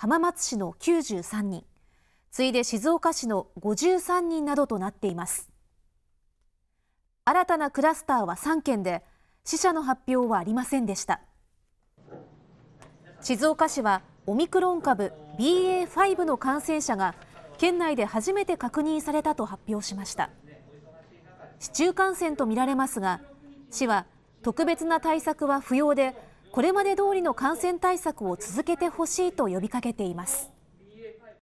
浜松市の93人次いで静岡市の53人などとなっています新たなクラスターは3件で死者の発表はありませんでした静岡市はオミクロン株 BA.5 の感染者が県内で初めて確認されたと発表しました市中感染とみられますが市は特別な対策は不要でこれまで通りの感染対策を続けてほしいと呼びかけています。